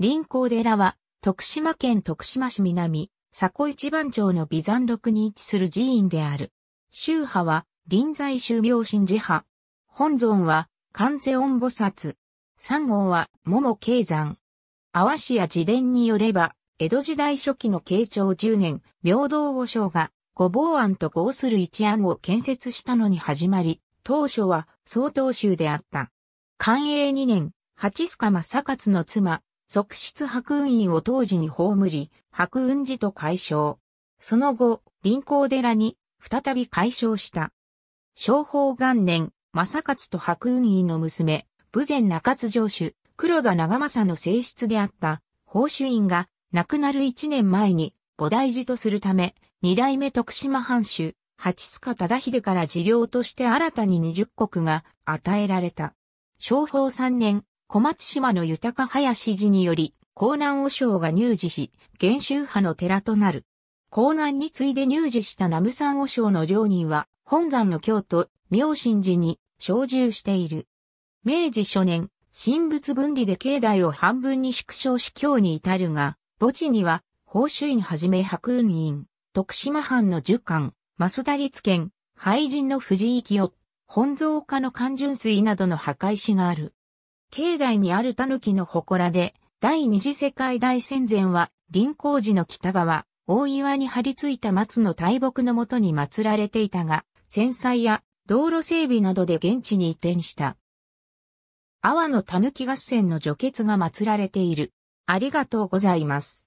林光寺は、徳島県徳島市南、佐古一番町の美山六に位置する寺院である。宗派は、臨在宗明神寺派。本尊は、関世音菩薩。三号は、桃慶山。阿波市や自伝によれば、江戸時代初期の慶長10年、平等和尚が、ご坊庵と合する一庵を建設したのに始まり、当初は、曹洞宗であった。寛永2年、八須正勝の妻、側室白雲院を当時に葬り、白雲寺と解消。その後、臨港寺に再び解消した。昭法元年、正勝と白雲院の娘、武前中津城主、黒田長政の正室であった、宝珠院が亡くなる一年前に菩提寺とするため、二代目徳島藩主、八須賀忠秀から寺領として新たに二十国が与えられた。昭法三年、小松島の豊か林寺により、江南和尚が入寺し、厳州派の寺となる。江南に次いで入寺した南無山和尚の両人は、本山の京都、明神寺に、小住している。明治初年、神仏分離で境内を半分に縮小し京に至るが、墓地には、法主院はじめ白雲院、徳島藩の儒官、増田律県、廃人の藤井清、本蔵家の関純水などの墓石がある。境内にある狸の祠で、第二次世界大戦前は、臨港寺の北側、大岩に張り付いた松の大木のもとに祀られていたが、戦災や道路整備などで現地に移転した。阿波の狸合戦の除血が祀られている。ありがとうございます。